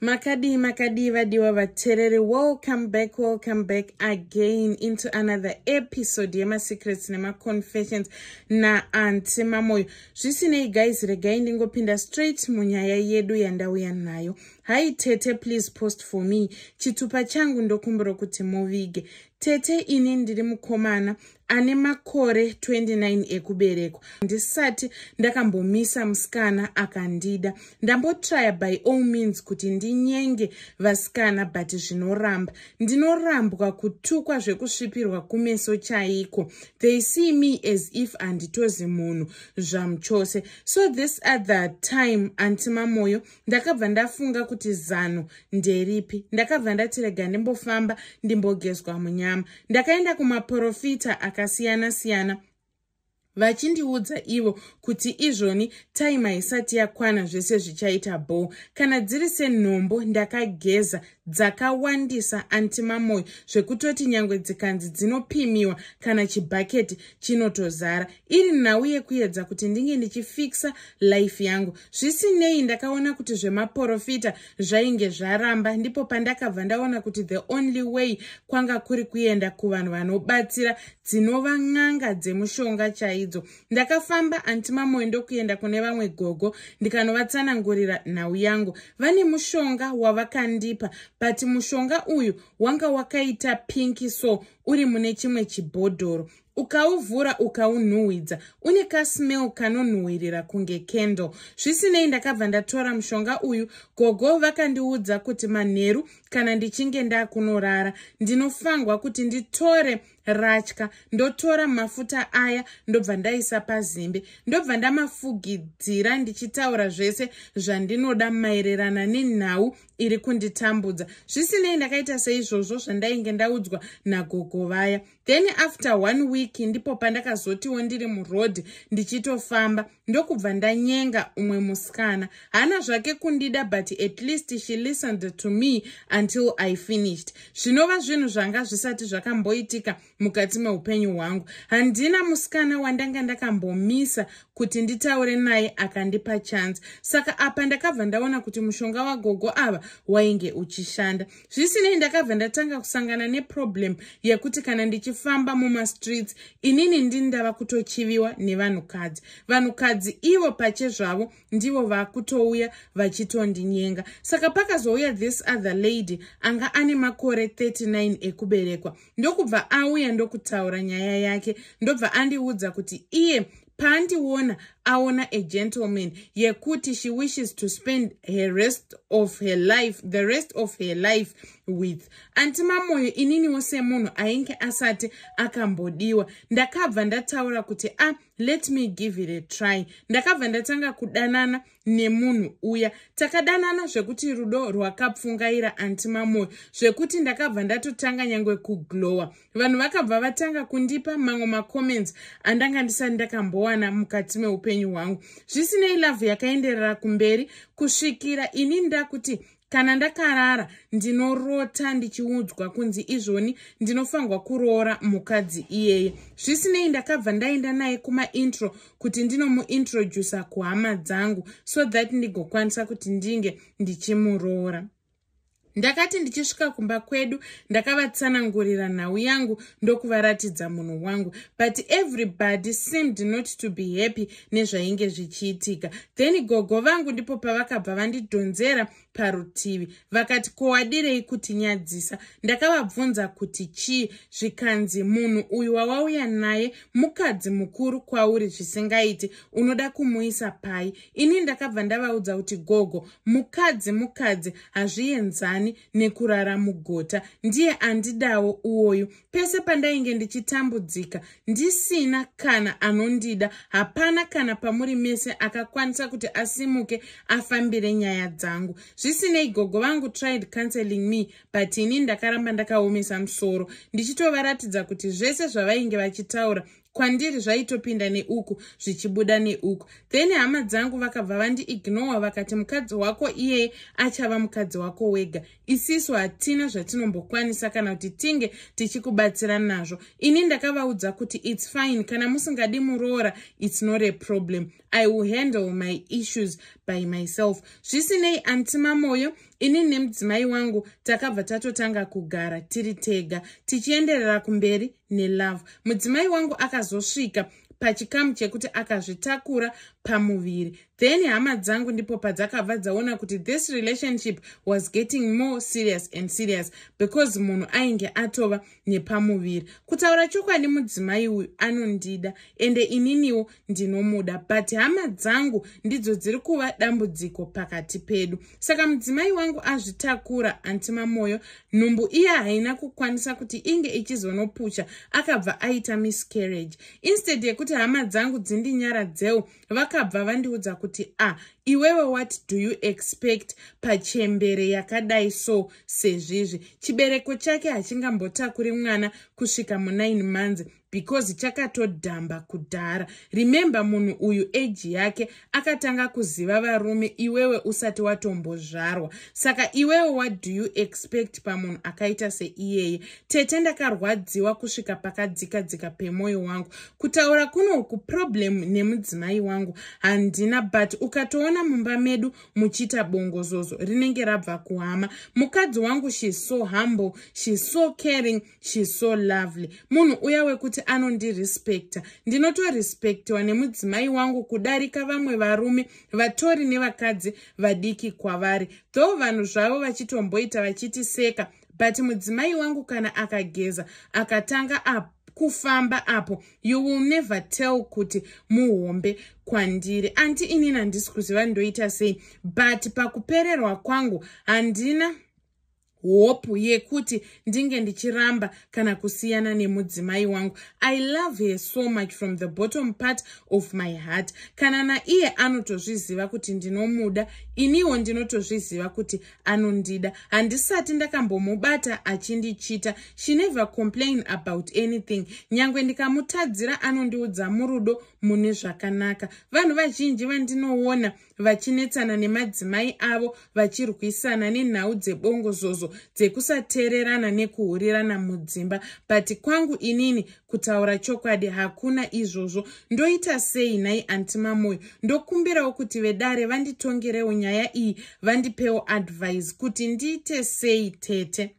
makadi makadi vadiwa vateereri welcome back welcome back again into another episode yemasecrets nemaconfessions naanti mamoyo zvisinei guys regai ndingopinda straight munyaya yedu yandauya nayo hai tete please post for me chitupa changu ndokumbiro kuti muvige tete ini ndiri mukomana ane makore 29 ekuberekwa ndisati ndakambomisa musikana akandida ndambotraya by all means kuti ndinyenge vasikana but zvinoramba ndinorambwa kutukwa zvekusvipirwa kumeso chaiko they see me as if handitozi munhu zvamuchose so this other time antima mwoyo ndakabva ndafunga kuti zano nderipi ndakabva ndatirega ndimbofamba ndimbogezwa munyama ndakaenda kumaprofita aka dzakasiyana siyana vachindiudza ivo kuti izvoni taimu haisati yakwana zvese zvichaita bho kana dziri senhombo ndakageza dzakawandisa antimamoyo zvekutoti nyangwe dzikanzi dzinopimiwa kana chibhaketi chinotozara iri nhau yekuedza kuti ndinge ndichifisa life yangu zvisinei ndakaona kuti zvemaprofita zvainge zvaramba ndipo pandakabva ndaona kuti the only way kwanga kuri kuenda kuvanhu vanobatsira dzinova n'anga dzemushonga chaidzo ndakafamba antimamoyo ndokuenda kune vamwe gogo ndikanovatsanangurira nhau yangu vane mushonga wavakandipa but mushonga uyu wanga wakaita pinki so uri mune chimwe chibhodhoro ukauvhura ukaunhuhwidza une kasmel kanonhuhwirira kunge kendle zvisinei ndakabva ndatora mushonga uyu gogo vakandiudza kuti manheru kana ndichinge ndakunorara ndinofangwa kuti nditore ratya ndotora mafuta aya ndobva ndaisa pazimbe ndobva ndamafugidzira ndichitaura zvese zvandinoda maererana nenhau iri kunditambudza zvisinei ndakaita seizvozvo zvandainge ndaudzwa nagogovaya then after one week ndipo pandakazotiwo ndiri murodhi ndichitofamba ndokubva ndanyenga umwe musikana hana zvake kundida but at least she listened to me until i finished zvinova zvinhu zvanga zvisati zvakamboitika mukati meupenyu hwangu handina musikana wandanga ndakambomisa kuti nditaure naye akandipa chance saka apa ndakabva ndaona kuti mushonga wagogo ava wainge uchishanda zvisinei ndakabva ndatanga kusangana nepurobhlemu yekuti kana ndichifamba mumastreets inini ndini ndava kutochiviwa nevanhukadzi vanhukadzi ivo pache zvavo ndivo vakutouya vachitondinyenga saka pakazouya this other lady chidhidhi anga ane makore 39 ekuberekwa ndokubva auya ndokutaura nyaya yake ndobva andiudza kuti iye paandiona aona a gentleman yekuti she wishes to spend her rest of her life the rest of her life with anti mamoyo ininiwo semunhu ainge asati akambodiwa ndakabva ndataura kuti a ah, let me give it a try ndakabva ndatanga kudanana nemunhu uya takadanana zvekuti rudo rwakapfungaira anti mamoyo zvekuti ndakabva ndatotanga nyange kuglowa vanhu vakabva vatanga kundipa mamwe macomments andanga ndisati ndakambowana mukati meupenyu upenyu hwangu zvisinei lavhu yakaenderera kumberi kusvikira ini ndakuti kana ndakarara ndinorota ndichiudzwa kunzi izvoni ndinofangwa kuroora mukadzi iyeye zvisinei ndakabva ndaenda naye kumaintro kuti ndinomuintrodusa kuhama dzangu so that ndigokwanisa kuti ndinge ndichimuroora ndakati ndichisvika kumba kwedu ndakavatsanangurira nhau yangu ndokuvaratidza munhu wangu but everybody seemed not to be happy nezvainge zvichiitika then gogo vangu ndipo pavakabva vandidhonzera parutivi vakati kowadirei kutinyadzisa ndakavabvunza kuti chii zvikanzi munhu uyu wawauya naye mukadzi mukuru kwauri zvisingaiti unoda kumuisa pai ini ndakabva ndavaudza kuti gogo mukadzi mukadzi hazvienzani nekurara mugota ndiye andidawo uoyu pese pandainge ndichitambudzika ndisina kana anondida hapana kana pamuri mese akakwanisa kuti asimuke afambire nyaya dzangu zvisinei gogo vangu tried counseling me but ini ndakaramba ndakaomesa musoro ndichitovaratidza kuti zvese zvavainge vachitaura kwandiri zvaitopinda neuku zvichibuda neuku then hama dzangu vakabva vandiignora vakati mukadzi wako iyeye achava mukadzi wako wega isisu hatina zvatinombokwanisa kana kuti tinge tichikubatsira nazvo ini ndakavaudza kuti its fine kana musingadi muroora its not a problem i will handle my issues by myself zvisinei antima mwoyo ini nemudzimai wangu takabva tatotanga kugara tiri tega tichienderera kumberi nelove mudzimai wangu akazosvika pachikamu chekuti akazvitakura pamuviri then hama dzangu ndipo padzakabva dzaona kuti this relationship was getting more serious and serious because munhu ainge atova nepamuviri kutaura chokwadi mudzimai uyu anondida ende ininiwo ndinomuda but hama dzangu ndidzo dziri kuva dambudziko pakati pedu saka mudzimai wangu azvitakura antima mwoyo nhumbu iye haina kukwanisa kuti inge ichizonopusha akabva aita miscarrage instead yekuti hama dzangu dzindinyara dzeu vakabva vandiudza kuti kuti a ah, iwewe what do you expect pachembere yakadai so sezvizvi chibereko chake hachingambotakuri mwana kusvika mu9 manzi because chakatodhamba kudhara rememba munhu uyu eji yake akatanga kuziva varume iwewe usati watombozvarwa saka iwewe what do you expect pamunhu akaita seiyeye tete ndakarwadziwa kusvika pakadzikadzika pemwoyo wangu kutaura kunoku problem nemudzimai wangu handina but ukatoona mumba medu muchiita bongozozo rinenge rabva kuhama mukadzi wangu shiso humble shiso caring shiso lovely munhu uya wekuti kuti anondirespekta ndinotorespektiwa nemudzimai wangu kudarika vamwe varume vatori nevakadzi vadiki kwavari though vanhu zvavo vachitomboita vachitiseka but mudzimai wangu kana akageza akatanga ap, kufamba apo you will never tell kuti muhombe kwandiri andi inini handisi kuziva ndoita sei but pakupererwa kwangu handina hopu yekuti ndinge ndichiramba kana kusiyana nemudzimai wangu i love her so much from the bottom part of my heart kana naiye anotozviziva kuti ndinomuda iniwo ndinotozviziva kuti anondida handisati ndakambomubata achindichita she never complain about anything nyangwe ndikamutadzira anondiudza murudo mune zvakanaka vanhu vazhinji vandinoona wa vachinetsana nemadzimai avo vachirwisana nenhau dzebongo zvozvo dzekusateererana nekuhurirana mudzimba but kwangu inini kutaura chokwadi hakuna izvozvo ndoita sei nai antimamoyo ndokumbirawo kuti vedare vanditongerewo nyaya iyi vandipewo advise kuti ndiite sei tete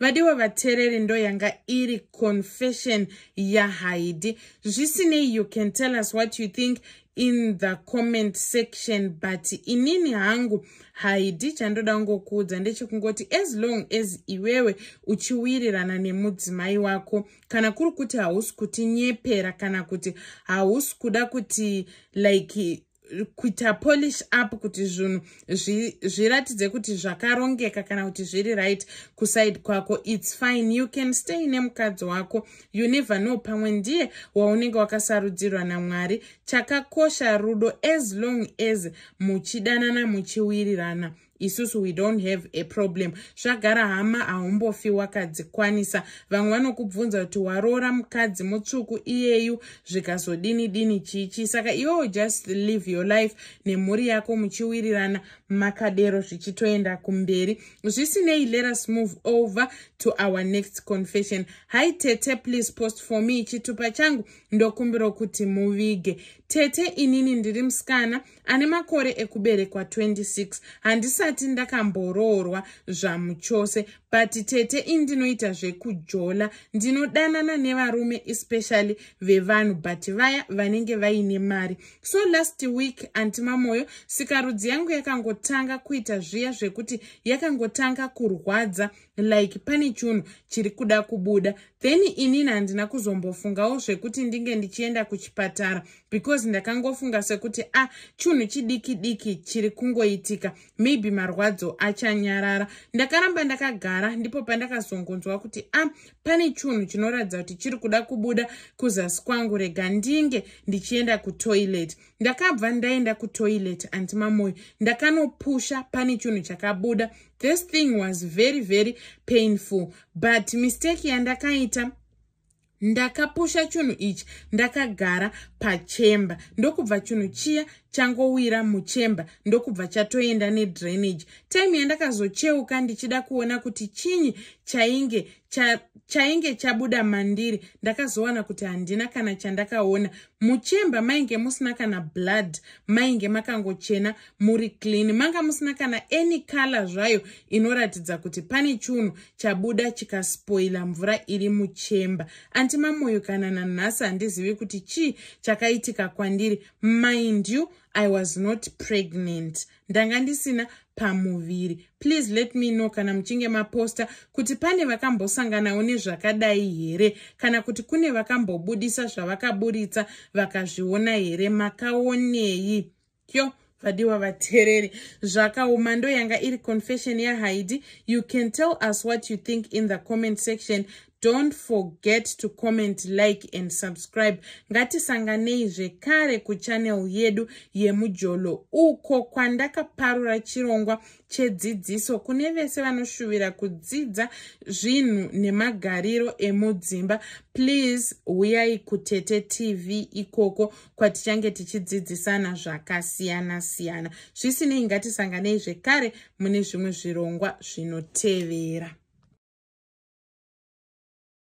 vadiwa vateereri ndoyanga iri confession yahaidi zvisinei you can tell us what you think in the comment section but inini hangu haidi chandoda kungokuudza ndechekungoti as long as iwewe uchiwirirana nemudzimai wako kana kuri kuti hausi kutinyepera kana kuti hausi kuda kuti like kuita polish up kuti zvinhu zviratidze kuti zvakarongeka kana kuti zviri right kuside kwako its fine you can stay nemukadzi wako you never know pamwe ndiye waunenge wakasarudzirwa namwari chakakosha rudo as long as muchidanana muchiwirirana isusu we don't have a problem zvagara hama haumbofi wakadzikwanisa vamwe vanokubvunza kuti waroora mukadzi mutsvuku iyeyu zvikazodini dini chichi saka iwewo just live your life nemhuri yako muchiwirirana makadero zvichitoenda kumberi zvisinei let us move over to our next confession hai tete please post for me chitupa changu ndokumbira kuti muvige tete inini ndiri musikana ane makore ekuberekwa 26 handisa handisati ndakamboroorwa zvamuchose but tete ii ndinoita zvekujola ndinodanana nevarume especially vevanhu but vaya vanenge vaine mari so last week antima mwoyo sikarudzi yangu yakangotanga kuita zviya zvekuti yakangotanga kurwadza like pane chinhu chiri kuda kubuda then inini handina kuzombofungawo zvekuti ndinge ndichienda kuchipatara because ndakangofunga sekuti a ah, chinhu chidiki diki chiri kungoitika maybe marwadzo achanyarara ndakaramba ndakagara ndipo pandakazongonzwa kuti a ah, pane chinhu chinoratidza kuti chiri kuda kubuda kuzasi kwangu rega ndinge ndichienda kutoileti ndakabva ndaenda kutoileti handima moyo ndakanopusha pane chinhu chakabuda this thing was very very painful but mistake yandakaita ndakapusha chinhu ichi ndakagara pachemba ndokubva chinhu chiya changowira muchemba ndokubva chatoenda nedrainage time yandakazocheuka ndichida kuona kuti chinyi chainge chainge chabuda mandiri ndakazowana kuti handina kana chandakaona muchemba mainge musina kana blood mainge makangochena muri clean manga musina kana any color zvayo inoratidza kuti pane chunhu chabuda chikaspoila mvura iri muchemba andima mwoyo kana nanhasi handizivi kuti chii chakaitika kwandiri mind you i was not pregnant ndanga ndisina pamuviri please let me know kana muchinge maposta kuti pane vakambosanganawo nezvakadai here kana kuti kune vakambobudisa zvavakaburitsa vakazviona here makaonei yo vadiwa vateereri zvakaoma ndo yanga iri confession yahaidi you can tell us what you think in the comment section don't forget to comment like and subscribe ngatisanganei zvekare kuchanel yedu yemujolo uko kwandakaparura chirongwa chedzidziso kune vese vanoshuvira kudzidza zvinhu nemagariro emudzimba please uyai kutete tv ikoko kwatichange tichidzidzisana zvakasiyana siyana zvisinei ngatisanganei zvekare mune zvimwe zvirongwa zvinotevera